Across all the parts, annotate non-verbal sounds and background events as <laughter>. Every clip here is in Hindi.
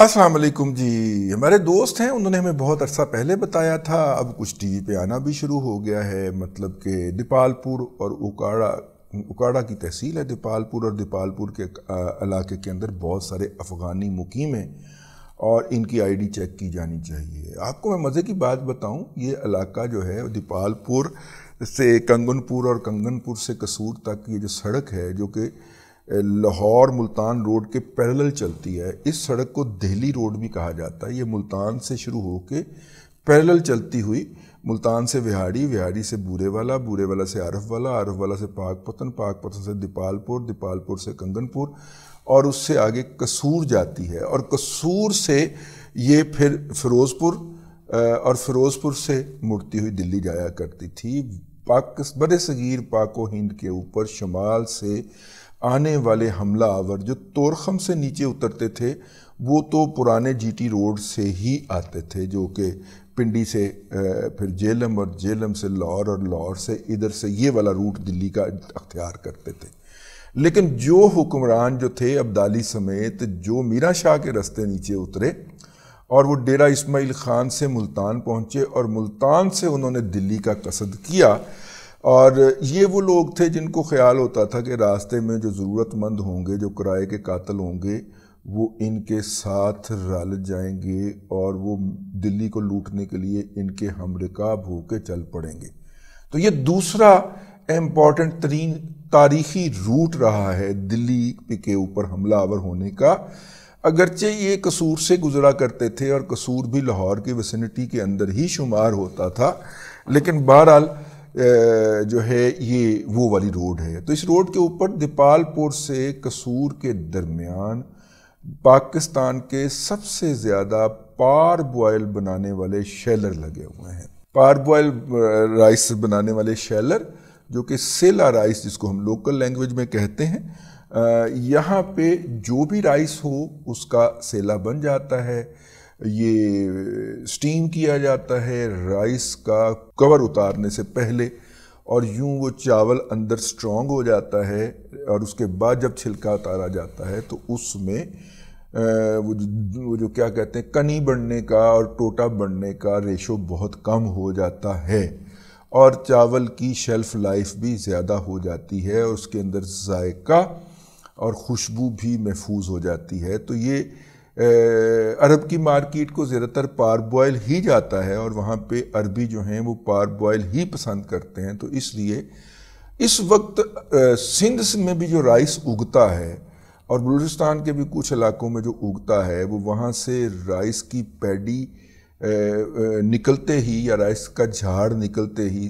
अस्सलाम वालेकुम जी हमारे दोस्त हैं उन्होंने हमें बहुत अरसा पहले बताया था अब कुछ टीवी पे आना भी शुरू हो गया है मतलब कि दीपालपुर और उकाड़ा उकाड़ा की तहसील है दीपालपुर और दीपालपुर के इलाके के अंदर बहुत सारे अफ़गानी मुकीम हैं और इनकी आईडी चेक की जानी चाहिए आपको मैं मज़े की बात बताऊं ये इलाका जो है दीपालपुर से कंगनपुर और कंगनपुर से कसूर तक ये जो सड़क है जो कि लाहौर मुल्तान रोड के पैरेलल चलती है इस सड़क को दिल्ली रोड भी कहा जाता है ये मुल्तान से शुरू हो के पैरेलल चलती हुई मुल्तान से विहाड़ी विहाड़ी से बूरे वाला बूरे वाला से आरफ वाला आरफ वाला से पाक पतन पाक पतन से दीपालपुर दीपालपुर से कंगनपुर और उससे आगे कसूर जाती है और कसूर से ये फिर फिरोज़पुर और फिरोज़पुर से मुड़ती हुई दिल्ली जाया करती थी पाक बड़े सगीर पाको हिंद के ऊपर शुमाल से आने वाले हमला आवर जो तोरखम से नीचे उतरते थे वो तो पुराने जीटी रोड से ही आते थे जो कि पिंडी से फिर जेलम और जेलम से लाहौर और लाहौर से इधर से ये वाला रूट दिल्ली का अख्तियार करते थे लेकिन जो हुक्मरान जो थे अब्दाली समेत जो मीरा शाह के रास्ते नीचे उतरे और वो डेरा इस्माइल ख़ान से मुल्तान पहुँचे और मुल्तान से उन्होंने दिल्ली का कसद किया और ये वो लोग थे जिनको ख्याल होता था कि रास्ते में जो ज़रूरतमंद होंगे जो किराए के कातल होंगे वो इनके साथ रल जाएंगे और वो दिल्ली को लूटने के लिए इनके हमरिकाब होकर चल पड़ेंगे तो ये दूसरा इम्पॉर्टेंट तरीन तारीखी रूट रहा है दिल्ली के ऊपर हमलावर होने का अगरचे ये कसूर से गुजरा करते थे और कसूर भी लाहौर की वसनिटी के अंदर ही शुमार होता था लेकिन बहरहाल जो है ये वो वाली रोड है तो इस रोड के ऊपर दीपालपुर से कसूर के दरमियान पाकिस्तान के सबसे ज़्यादा पार बॉयल बनाने वाले शेलर लगे हुए हैं पार बॉयल राइस बनाने वाले शेलर जो कि सेला राइस जिसको हम लोकल लैंग्वेज में कहते हैं यहाँ पे जो भी राइस हो उसका सेला बन जाता है ये स्टीम किया जाता है राइस का कवर उतारने से पहले और यूं वो चावल अंदर स्ट्रॉन्ग हो जाता है और उसके बाद जब छिलका उतारा जाता है तो उसमें वो जो, वो जो क्या कहते हैं कनी बढ़ने का और टोटा बढ़ने का रेशो बहुत कम हो जाता है और चावल की शेल्फ़ लाइफ भी ज़्यादा हो जाती है और उसके अंदर जायका और खुशबू भी महफूज हो जाती है तो ये अरब की मार्केट को ज़्यादातर पारबॉयल ही जाता है और वहाँ पे अरबी जो हैं वो पारबॉयल ही पसंद करते हैं तो इसलिए इस वक्त सिंध में भी जो राइस उगता है और बलूचिस्तान के भी कुछ इलाकों में जो उगता है वो वहाँ से राइस की पैडी निकलते ही या राइस का झाड़ निकलते ही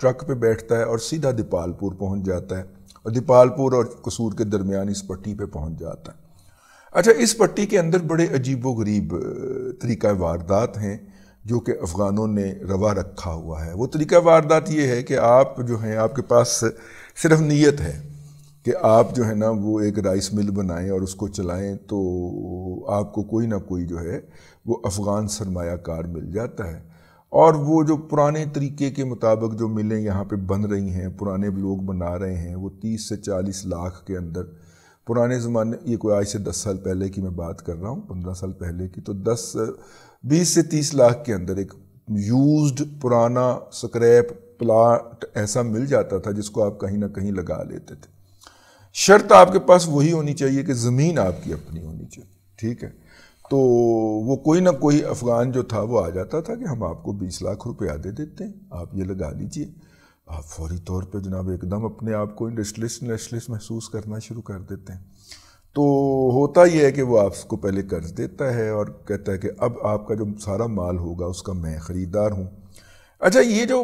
ट्रक पे बैठता है और सीधा दीपालपुर पहुँच जाता है और दीपालपुर और कसूर के दरमियान इस पट्टी पे पहुँच जाता है अच्छा इस पट्टी के अंदर बड़े अजीब गरीब तरीका वारदात हैं जो कि अफ़गानों ने रवा रखा हुआ है वो तरीका वारदात ये है कि आप जो हैं आपके पास सिर्फ नीयत है कि आप जो है ना वो एक राइस मिल बनाएं और उसको चलाएं तो आपको कोई ना कोई जो है वो अफ़गान सरमाकार मिल जाता है और वो जो पुराने तरीके के मुताबिक जो मिलें यहाँ पे बन रही हैं पुराने लोग बना रहे हैं वो तीस से चालीस लाख के अंदर पुराने ज़माने ये कोई आज से दस साल पहले की मैं बात कर रहा हूँ पंद्रह साल पहले की तो दस बीस से तीस लाख के अंदर एक यूज्ड पुराना स्क्रैप प्लाट ऐसा मिल जाता था जिसको आप कहीं ना कहीं लगा लेते थे शर्त आपके पास वही होनी चाहिए कि ज़मीन आपकी अपनी होनी चाहिए ठीक है तो वो कोई ना कोई अफ़गान जो था वो आ जाता था कि हम आपको बीस लाख रुपया दे देते हैं आप ये लगा लीजिए आप फौरी तौर पे जनाब एकदम अपने आप को इंडस्ट्रियलिस्ट इंडस्ट्रियलिस्ट महसूस करना शुरू कर देते हैं तो होता ही है कि वो आपको पहले कर्ज देता है और कहता है कि अब आपका जो सारा माल होगा उसका मैं ख़रीदार हूँ अच्छा ये जो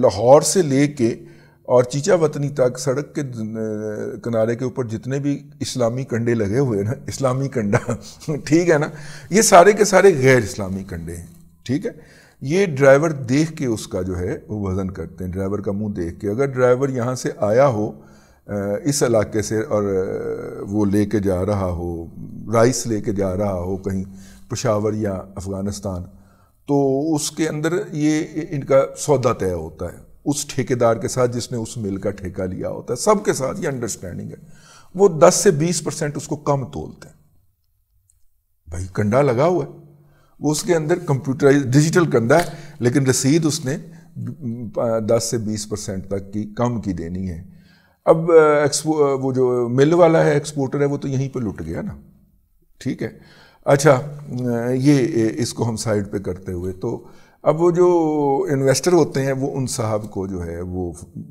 लाहौर से ले के और चीचा वतनी तक सड़क के किनारे के ऊपर जितने भी इस्लामी कंडे लगे हुए हैं ना इस्लामी कंडा <laughs> ठीक है ना ये सारे के सारे गैर इस्लामी कंडे हैं ठीक है ये ड्राइवर देख के उसका जो है वो वज़न करते हैं ड्राइवर का मुंह देख के अगर ड्राइवर यहाँ से आया हो इस इलाके से और वो लेके जा रहा हो राइस लेके जा रहा हो कहीं पशावर या अफ़गानिस्तान तो उसके अंदर ये इनका सौदा तय होता है उस ठेकेदार के साथ जिसने उस मिल का ठेका लिया होता है सबके साथ ये अंडरस्टैंडिंग है वो 10 से 20 परसेंट उसको कम तोलते हैं भाई कंडा लगा हुआ है वो उसके अंदर कंप्यूटराइज डिजिटल करना है लेकिन रसीद उसने 10 से 20 परसेंट तक की कम की देनी है अब एक्सपो वो जो मिल वाला है एक्सपोर्टर है वो तो यहीं पे लुट गया ना ठीक है अच्छा ये इसको हम साइड पे करते हुए तो अब वो जो इन्वेस्टर होते हैं वो उन साहब को जो है वो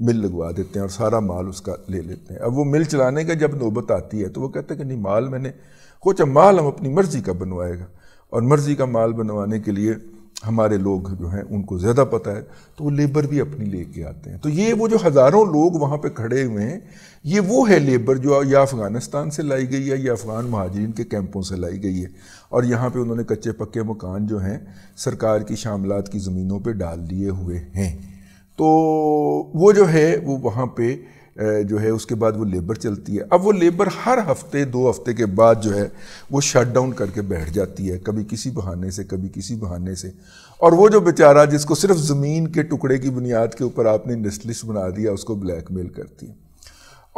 मिल लगवा देते हैं और सारा माल उसका ले लेते हैं अब वो मिल चलाने का जब नौबत आती है तो वो कहते हैं कि नहीं माल मैंने कुछ माल हम अपनी मर्ज़ी का बनवाएगा और मर्ज़ी का माल बनवाने के लिए हमारे लोग जो हैं उनको ज़्यादा पता है तो वो लेबर भी अपनी ले के आते हैं तो ये वो जो हज़ारों लोग वहाँ पे खड़े हुए हैं ये वो है लेबर जो या अफ़गानिस्तान से लाई गई है या अफ़गान महाजरीन के कैंपों से लाई गई है और यहाँ पे उन्होंने कच्चे पक्के मकान जो हैं सरकार की शामलात की ज़मीनों पर डाल दिए हुए हैं तो वो जो है वो वहाँ पर जो है उसके बाद वो लेबर चलती है अब वो लेबर हर हफ्ते दो हफ्ते के बाद जो है वो शट डाउन करके बैठ जाती है कभी किसी बहाने से कभी किसी बहाने से और वो जो बेचारा जिसको सिर्फ ज़मीन के टुकड़े की बुनियाद के ऊपर आपने इंडस्ट्रिस्ट बना दिया उसको ब्लैकमेल करती है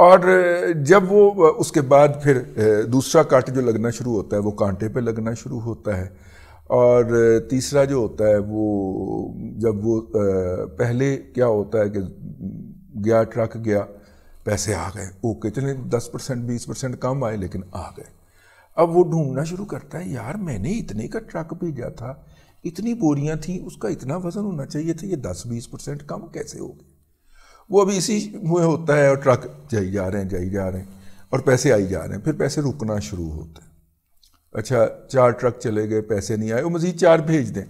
और जब वो उसके बाद फिर दूसरा कांटे जो लगना शुरू होता है वो कांटे पे लगना शुरू होता है और तीसरा जो होता है वो जब वो पहले क्या होता है कि गया ट्रक गया पैसे आ गए ओके चले दस परसेंट बीस परसेंट कम आए लेकिन आ गए अब वो ढूंढना शुरू करता है यार मैंने इतने का ट्रक भेजा था इतनी बोरियां थी उसका इतना वजन होना चाहिए था ये दस बीस परसेंट कम कैसे हो गए वो अभी इसी में होता है और ट्रक जाई जा रहे हैं जाई जा रहे हैं और पैसे आई जा रहे हैं फिर पैसे रुकना शुरू होते हैं अच्छा चार ट्रक चले गए पैसे नहीं आए वो मज़ीद चार भेज दें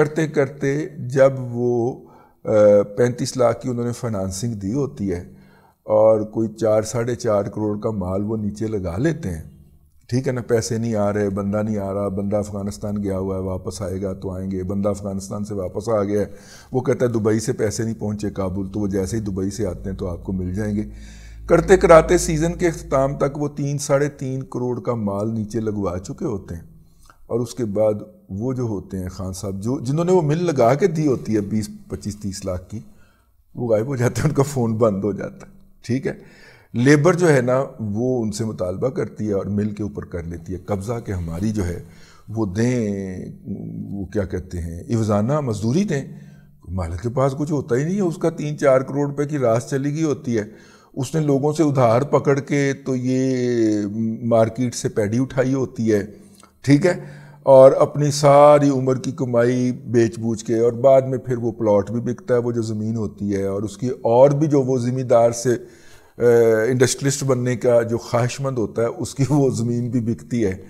करते करते जब वो पैंतीस लाख की उन्होंने फाइनेंसिंग दी होती है और कोई चार साढ़े चार करोड़ का माल वो नीचे लगा लेते हैं ठीक है ना पैसे नहीं आ रहे बंदा नहीं आ रहा बंदा अफ़गानिस्तान गया हुआ है वापस आएगा तो आएंगे बंदा अफ़गानिस्तान से वापस आ गया है वो कहता है दुबई से पैसे नहीं पहुँचे काबुल तो वो जैसे ही दुबई से आते हैं तो आपको मिल जाएंगे करते कराते सीज़न के अख्ताम तक वो तीन साढ़े तीन करोड़ का माल नीचे लगवा चुके होते हैं और उसके बाद वो जो होते हैं खान साहब जो जिन्होंने वो मिल लगा के दी होती है बीस पच्चीस तीस लाख की वो गायब हो जाते हैं उनका फ़ोन बंद हो जाता है ठीक है लेबर जो है ना वो उनसे मुतालबा करती है और मिल के ऊपर कर लेती है कब्ज़ा के हमारी जो है वो दें वो क्या कहते हैं इवजाना मजदूरी दें मालिक के पास कुछ होता ही नहीं है उसका तीन चार करोड़ रुपए की रास चली गई होती है उसने लोगों से उधार पकड़ के तो ये मार्केट से पैडी उठाई होती है ठीक है और अपनी सारी उम्र की कमाई बेच बूझ के और बाद में फिर वो प्लॉट भी बिकता है वो जो ज़मीन होती है और उसकी और भी जो वो ज़मींदार से इंडस्ट्रिस्ट बनने का जो ख्वाहिशमंद होता है उसकी वो ज़मीन भी बिकती है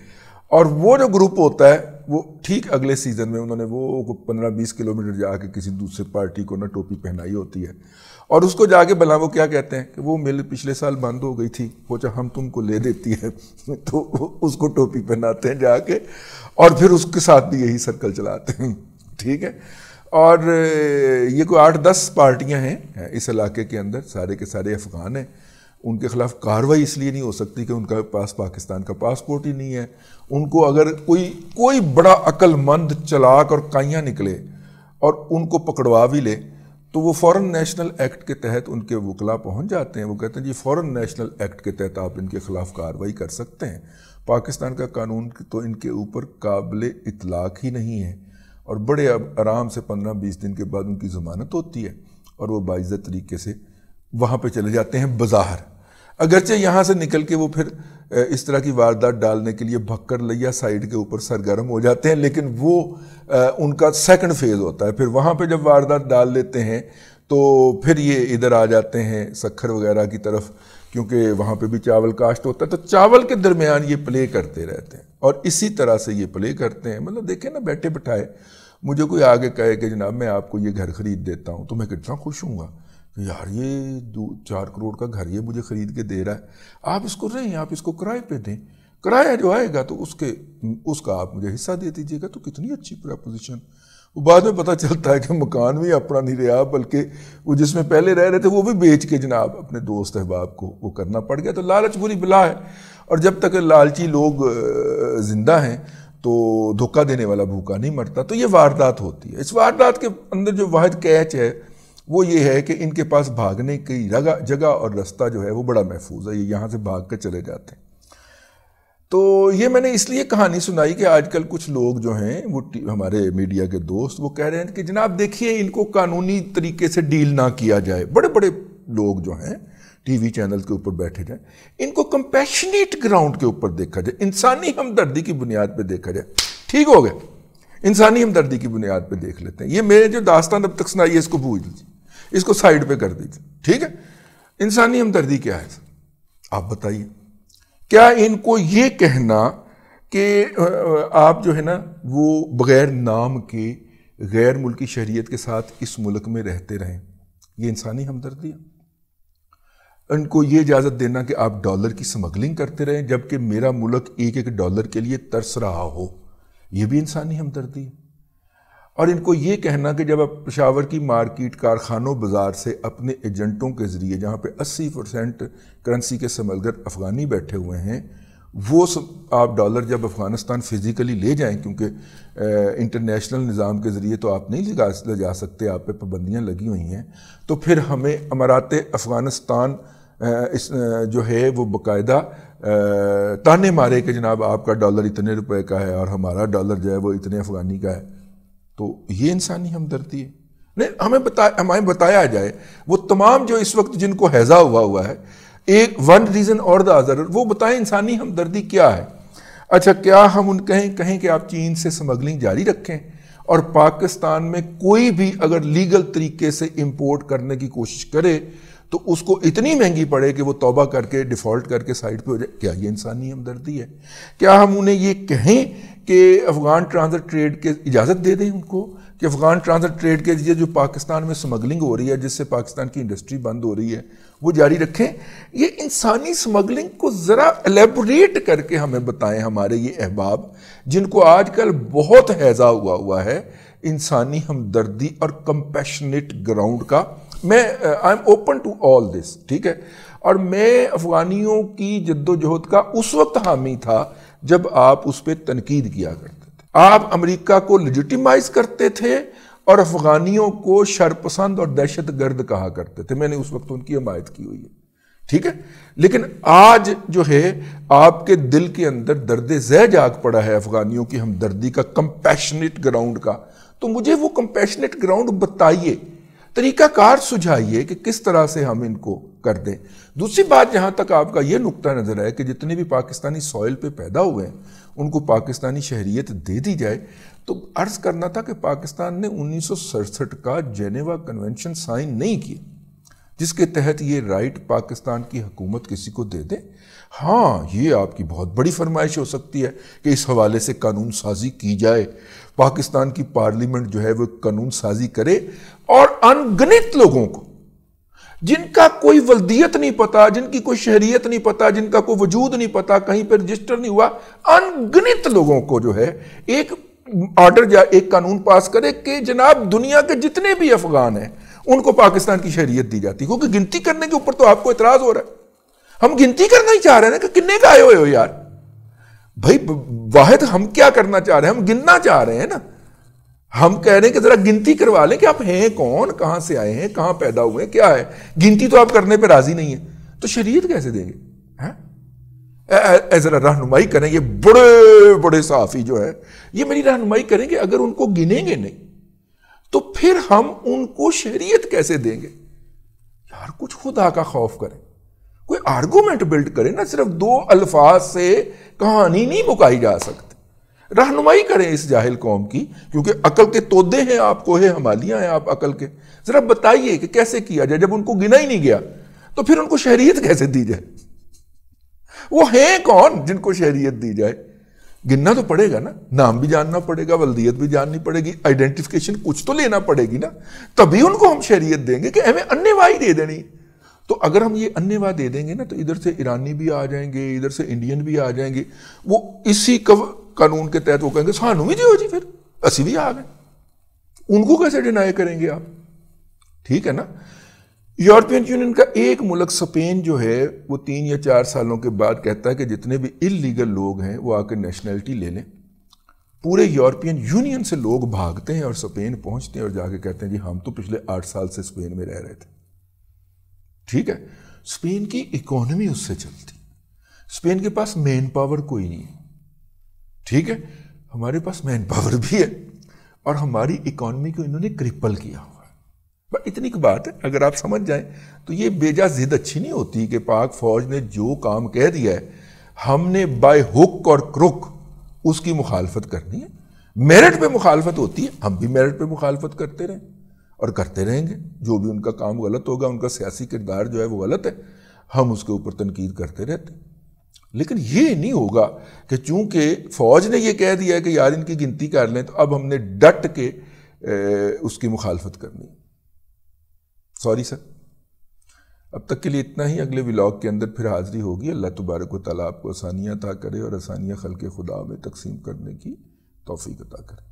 और वो जो ग्रुप होता है वो ठीक अगले सीज़न में उन्होंने वो पंद्रह बीस किलोमीटर जा किसी दूसरे पार्टी को ना टोपी पहनाई होती है और उसको जाके बला वो क्या कहते हैं कि वो मिल पिछले साल बंद हो गई थी वो चाहे हम तुमको ले देती है <laughs> तो उसको टोपी पहनाते हैं जाके और फिर उसके साथ भी यही सर्कल चलाते हैं <laughs> ठीक है और ये कोई आठ दस पार्टियां हैं इस इलाके के अंदर सारे के सारे अफ़गान हैं उनके खिलाफ कार्रवाई इसलिए नहीं हो सकती कि उनका पास पाकिस्तान का पासपोर्ट ही नहीं है उनको अगर कोई कोई बड़ा अक्लमंद चलाक और काइयाँ निकले और उनको पकड़वा भी ले तो वो फॉरेन नेशनल एक्ट के तहत उनके वकला पहुंच जाते हैं वो कहते हैं जी फॉरेन नेशनल एक्ट के तहत आप इनके खिलाफ कार्रवाई कर सकते हैं पाकिस्तान का कानून तो इनके ऊपर काबिल इतलाक ही नहीं है और बड़े अब आराम से पंद्रह बीस दिन के बाद उनकी ज़मानत होती है और वो बाइज तरीके से वहाँ पर चले जाते हैं बाज़ार अगरचे यहाँ से निकल के वो फिर इस तरह की वारदात डालने के लिए भक्कर लिया साइड के ऊपर सरगर्म हो जाते हैं लेकिन वो उनका सेकंड फेज़ होता है फिर वहाँ पे जब वारदात डाल लेते हैं तो फिर ये इधर आ जाते हैं सखर वगैरह की तरफ क्योंकि वहाँ पे भी चावल काश्त होता है तो चावल के दरमियान ये प्ले करते रहते हैं और इसी तरह से ये प्ले करते हैं मतलब देखें ना बैठे बैठाए मुझे कोई आगे कहे कि जनाब मैं आपको ये घर खरीद देता हूँ तो मैं कितना खुश हूँ यार ये दो चार करोड़ का घर ये मुझे खरीद के दे रहा है आप इसको नहीं आप इसको किराए पे दें किराया जो आएगा तो उसके उसका आप मुझे हिस्सा दे दीजिएगा तो कितनी अच्छी प्रपोजिशन वो बाद में पता चलता है कि मकान भी अपना नहीं रहा बल्कि वो जिसमें पहले रह रहे थे वो भी बेच के जनाब अपने दोस्त अहबाब को वो करना पड़ गया तो लालच बुरी बिला है और जब तक लालची लोग जिंदा हैं तो धोखा देने वाला भूखा नहीं मरता तो ये वारदात होती है इस वारदात के अंदर जो वाद कैच है वो ये है कि इनके पास भागने की जगह जगह और रास्ता जो है वो बड़ा महफूज है ये यहाँ से भाग कर चले जाते हैं तो ये मैंने इसलिए कहानी सुनाई कि आजकल कुछ लोग जो हैं वो हमारे मीडिया के दोस्त वो कह रहे हैं कि जनाब देखिए इनको कानूनी तरीके से डील ना किया जाए बड़े बड़े लोग जो हैं टीवी चैनल के ऊपर बैठे जाएं इनको कंपैशनेट ग्राउंड के ऊपर देखा जाए इंसानी हमदर्दी की बुनियाद पर देखा जाए ठीक हो गया इंसानी हमदर्दी की बुनियाद पर देख लेते हैं ये मेरे जो दास्तान अब तक सुनाई है इसको भूल लीजिए इसको साइड पे कर दीजिए ठीक है इंसानी हमदर्दी क्या है आप बताइए क्या इनको ये कहना कि आप जो है ना वो बग़ैर नाम के गैर मुल्की शहरीत के साथ इस मुल्क में रहते रहें ये इंसानी हमदर्दी है इनको ये इजाज़त देना कि आप डॉलर की स्मगलिंग करते रहें जबकि मेरा मुल्क एक एक डॉलर के लिए तरस रहा हो ये भी इंसानी हमदर्दी है और इनको ये कहना कि जब आप पेशावर की मार्केट कारखानों बाज़ार से अपने एजेंटों के ज़रिए जहाँ पे 80 परसेंट करेंसी के समलगर अफ़गानी बैठे हुए हैं वो सब आप डॉलर जब अफ़गानिस्तान फ़िज़िकली ले जाएं क्योंकि इंटरनेशनल निज़ाम के ज़रिए तो आप नहीं लगा ले जा सकते आप पे पाबंदियाँ लगी हुई हैं तो फिर हमें अमारात अफ़गानिस्तान इस जो है वो बाकायदा ताने मारे कि जनाब आपका डॉलर इतने रुपए का है और हमारा डॉलर जो है वो इतने अफ़गानी का है तो ये इंसानी हमदर्दी है नहीं हमें बताया हमें बताया जाए वो तमाम जो इस वक्त जिनको हैज़ा हुआ हुआ है एक वन रीज़न और द अदर वो बताएं इंसानी हमदर्दी क्या है अच्छा क्या हम उन कहें कहें कि आप चीन से स्मगलिंग जारी रखें और पाकिस्तान में कोई भी अगर लीगल तरीके से इंपोर्ट करने की कोशिश करे तो उसको इतनी महंगी पड़े कि वो तौबा करके डिफ़ॉल्ट करके साइड पे हो जाए क्या ये इंसानी हमदर्दी है क्या हम उन्हें ये कहें कि अफ़गान ट्रांजिट ट्रेड के इजाज़त दे दें उनको कि अफ़गान ट्रांजिट ट्रेड के लिए जो पाकिस्तान में स्मगलिंग हो रही है जिससे पाकिस्तान की इंडस्ट्री बंद हो रही है वो जारी रखें ये इंसानी स्मगलिंग को ज़रा एलेबोरेट करके हमें बताएं हमारे ये अहबाब जिनको आजकल बहुत हैज़ा हुआ हुआ है इंसानी हमदर्दी और कंपैशनेट ग्राउंड का मैं I am open to all this ठीक है और मैं अफगानियों की जद्दोजहद का उस वक्त हामी था जब आप उस पर तनकीद किया करते थे आप अमरीका को लिजिटिमाइज करते थे और अफगानियों को शरपसंद और दहशत गर्द कहा करते थे मैंने उस वक्त उनकी हमायत की हुई है ठीक है लेकिन आज जो है आपके दिल के अंदर दर्द जह जाग पड़ा है अफगानियों की हमदर्दी का कंपैशनेट ग्राउंड का तो मुझे वो कंपैशनेट ग्राउंड बताइए तरीकाकार सुझाइए कि किस तरह से हम इनको कर दें दूसरी बात जहां तक आपका यह नुकता नज़र आए कि जितने भी पाकिस्तानी सॉइल पे पैदा हुए हैं उनको पाकिस्तानी शहरीत दे दी जाए तो अर्ज़ करना था कि पाकिस्तान ने उन्नीस का जेनेवा कन्वेंशन साइन नहीं किया जिसके तहत ये राइट पाकिस्तान की हुकूमत किसी को दे दे हाँ ये आपकी बहुत बड़ी फरमाइश हो सकती है कि इस हवाले से कानून साजी की जाए पाकिस्तान की पार्लियामेंट जो है वो कानून साजी करे और अनगणित लोगों को जिनका कोई वल्दियत नहीं पता जिनकी कोई शहरीत नहीं पता जिनका कोई वजूद नहीं पता कहीं पर रजिस्टर नहीं हुआ अनगणित लोगों को जो है एक ऑर्डर या एक कानून पास करे कि जनाब दुनिया के जितने भी अफगान हैं उनको पाकिस्तान की शहरीत दी जाती है क्योंकि गिनती करने के ऊपर तो आपको इतराज हो रहा है हम गिनती करना ही चाह रहे हैं ना कि किन्ने का आए हुए हो यार भाई वाहिद हम क्या करना चाह रहे हैं हम गिनना चाह रहे हैं ना हम कह रहे हैं कि जरा गिनती करवा लें कि आप हैं कौन कहां से आए हैं कहां पैदा हुए क्या है गिनती तो आप करने पर राजी नहीं है तो शरीयत कैसे देंगे जरा रहनुमाई करें ये बड़े बड़े साफी जो है ये मेरी रहनुमाई करेंगे अगर उनको गिनेंगे नहीं तो फिर हम उनको शरीयत कैसे देंगे यार कुछ खुदा का खौफ करें कोई आर्गूमेंट बिल्ड करें ना सिर्फ दो अल्फाज से कहानी नहीं मुकाई जा सकती रहनुमाई करें इस जाहिल कौम की क्योंकि अकल के तोदे हैं आप कोहे हमालियाँ हैं आप अकल के ज़रा बताइए कि कैसे किया जाए जब उनको गिना ही नहीं गया तो फिर उनको शहरीत कैसे दी जाए वो हैं कौन जिनको शहरीत दी जाए गिनना तो पड़ेगा ना नाम भी जानना पड़ेगा वल्दियत भी जाननी पड़ेगी आइडेंटिफिकेशन कुछ तो लेना पड़ेगी ना तभी उनको हम शहरीत देंगे कि हमें अन्य वाई दे देनी तो अगर हम ये अन्य दे देंगे ना तो इधर से ईरानी भी आ जाएंगे इधर से इंडियन भी आ जाएंगे वो इसी कव कानून के तहत वो कहेंगे सानू भी जी जी फिर असी भी आ गए उनको कैसे डिनाई करेंगे आप ठीक है ना यूरोपियन यूनियन का एक मुल्क स्पेन जो है वो तीन या चार सालों के बाद कहता है कि जितने भी इलीगल लोग हैं वो आकर नेशनैलिटी ले लें पूरे यूरोपियन यूनियन से लोग भागते हैं और स्पेन पहुंचते हैं और जाके कहते हैं जी हम तो पिछले आठ साल से स्पेन में रह रहे थे ठीक है स्पेन की इकोनॉमी उससे चलती स्पेन के पास मैन पावर कोई नहीं है ठीक है हमारे पास मैन पावर भी है और हमारी इकोनॉमी को इन्होंने क्रिपल किया हुआ है इतनी की बात है अगर आप समझ जाएं तो ये बेजा जिद अच्छी नहीं होती कि पाक फौज ने जो काम कह दिया है हमने बाय हुक और क्रुक उसकी मुखालफत करनी है मेरिट पे मुखालफत होती है हम भी मेरिट पे मुखालफत करते रहे और करते रहेंगे जो भी उनका काम गलत होगा उनका सियासी किरदार जो है वो गलत है हम उसके ऊपर तनकीद करते रहते लेकिन ये नहीं होगा कि चूंकि फौज ने ये कह दिया है कि यार इनकी गिनती कर लें तो अब हमने डट के ए, उसकी मुखालफत करनी सॉरी सर अब तक के लिए इतना ही अगले व्लाग के अंदर फिर हाजिरी होगी अल्लाह तबारक वाली आपको आसानियाँ अता करे और आसानियाँ खल के खुदा में तकसीम करने की तोफ़ी अता करे